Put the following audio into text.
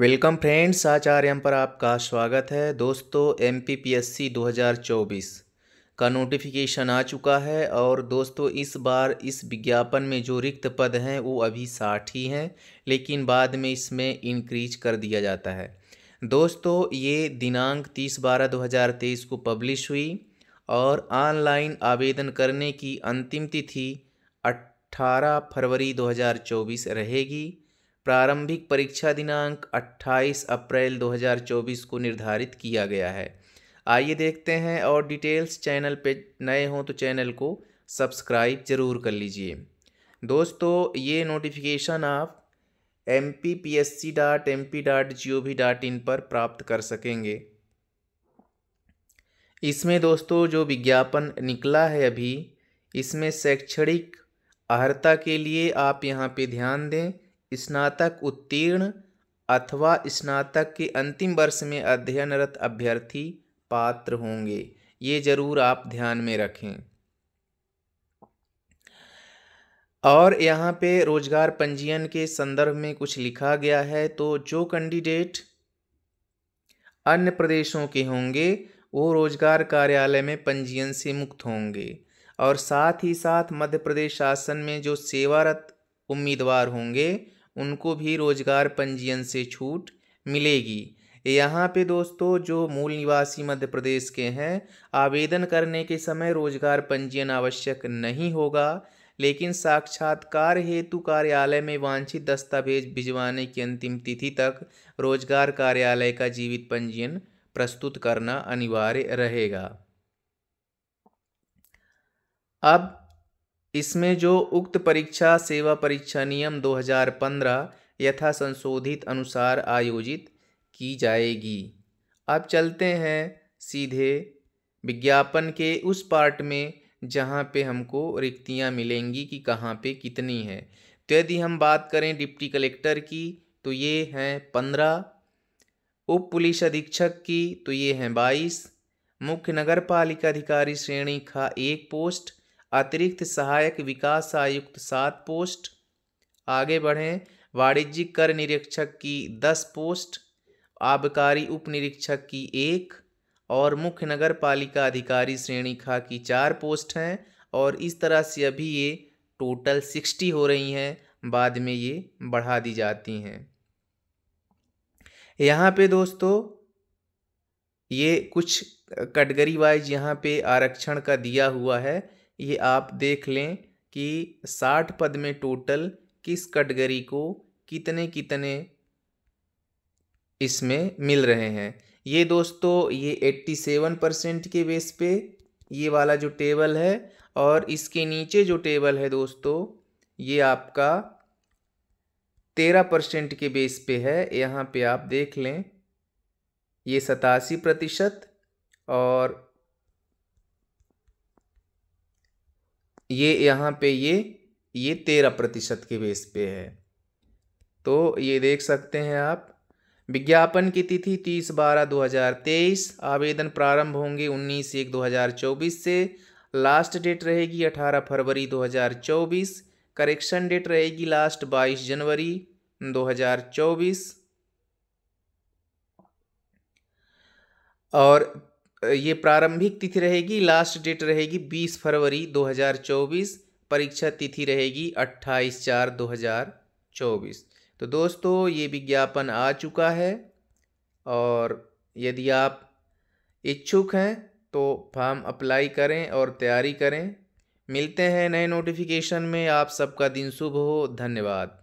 welcome friends आचार्यम पर आपका स्वागत है दोस्तों M P P S C दो हज़ार चौबीस का नोटिफिकेशन आ चुका है और दोस्तों इस बार इस विज्ञापन में जो रिक्त पद हैं वो अभी साठ ही हैं लेकिन बाद में इसमें इनक्रीज कर दिया जाता है दोस्तों ये दिनांक तीस बारह दो हज़ार तेईस को पब्लिश हुई और ऑनलाइन आवेदन करने की अंतिम तिथि अट्ठारह फरवरी दो हज़ार चौबीस रहेगी प्रारंभिक परीक्षा दिनांक 28 अप्रैल 2024 को निर्धारित किया गया है आइए देखते हैं और डिटेल्स चैनल पे नए हों तो चैनल को सब्सक्राइब ज़रूर कर लीजिए दोस्तों ये नोटिफिकेशन आप M P P S C dot M P dot G O V dot in पर प्राप्त कर सकेंगे इसमें दोस्तों जो विज्ञापन निकला है अभी इसमें शैक्षणिक अर्हता के लिए आप यहाँ पे ध्यान दें स्नातक उत्तीर्ण अथवा स्नातक के अंतिम वर्ष में अध्ययनरत अभ्यर्थी पात्र होंगे ये जरूर आप ध्यान में रखें और यहाँ पे रोजगार पंजीयन के संदर्भ में कुछ लिखा गया है तो जो कैंडिडेट अन्य प्रदेशों के होंगे वो रोजगार कार्यालय में पंजीयन से मुक्त होंगे और साथ ही साथ मध्य प्रदेश शासन में जो सेवारत उम्मीदवार होंगे उनको भी रोजगार पंजीयन से छूट मिलेगी यहाँ पे दोस्तों जो मूल निवासी मध्य प्रदेश के हैं आवेदन करने के समय रोजगार पंजीयन आवश्यक नहीं होगा लेकिन साक्षात्कार हेतु कार्यालय में वांछित दस्तावेज भिजवाने की अंतिम तिथि तक रोजगार कार्यालय का जीवित पंजीयन प्रस्तुत करना अनिवार्य रहेगा अब इसमें जो उक्त परीक्षा सेवा परीक्षा नियम 2015 यथा संशोधित अनुसार आयोजित की जाएगी अब चलते हैं सीधे विज्ञापन के उस पार्ट में जहाँ पे हमको रिक्तियाँ मिलेंगी कि कहाँ पे कितनी है तो यदि हम बात करें डिप्टी कलेक्टर की तो ये हैं पंद्रह उप पुलिस अधीक्षक की तो ये हैं बाईस मुख्य नगर पालिका अधिकारी श्रेणी का एक पोस्ट अतिरिक्त सहायक विकास आयुक्त सात पोस्ट आगे बढ़ें वाणिज्यिक कर निरीक्षक की दस पोस्ट आबकारी उप निरीक्षक की एक और मुख्य नगर पालिका अधिकारी श्रेणी खा की चार पोस्ट हैं और इस तरह से अभी ये टोटल सिक्सटी हो रही हैं बाद में ये बढ़ा दी जाती हैं यहाँ पे दोस्तों ये कुछ कैटगरी वाइज यहाँ पे आरक्षण का दिया हुआ है ये आप देख लें कि साठ पद में टोटल किस कैटगरी को कितने कितने इसमें मिल रहे हैं ये दोस्तों ये एट्टी सेवन परसेंट के बेस पे ये वाला जो टेबल है और इसके नीचे जो टेबल है दोस्तों ये आपका तेरह परसेंट के बेस पे है यहाँ पे आप देख लें ये सतासी प्रतिशत और ये यहाँ पे ये ये तेरह प्रतिशत के बेस पे है तो ये देख सकते हैं आप विज्ञापन की तिथि तीस बारह दो हज़ार तेईस आवेदन प्रारंभ होंगे उन्नीस एक दो हज़ार चौबीस से लास्ट डेट रहेगी अठारह फरवरी दो हज़ार चौबीस करेक्शन डेट रहेगी लास्ट बाईस जनवरी दो हज़ार चौबीस और ये प्रारंभिक तिथि रहेगी लास्ट डेट रहेगी बीस फरवरी दो हज़ार चौबीस परीक्षा तिथि रहेगी अट्ठाईस चार दो हज़ार चौबीस तो दोस्तों ये विज्ञापन आ चुका है और यदि आप इच्छुक हैं तो फॉर्म अप्लाई करें और तैयारी करें मिलते हैं नए नोटिफिकेशन में आप सबका दिन शुभ हो धन्यवाद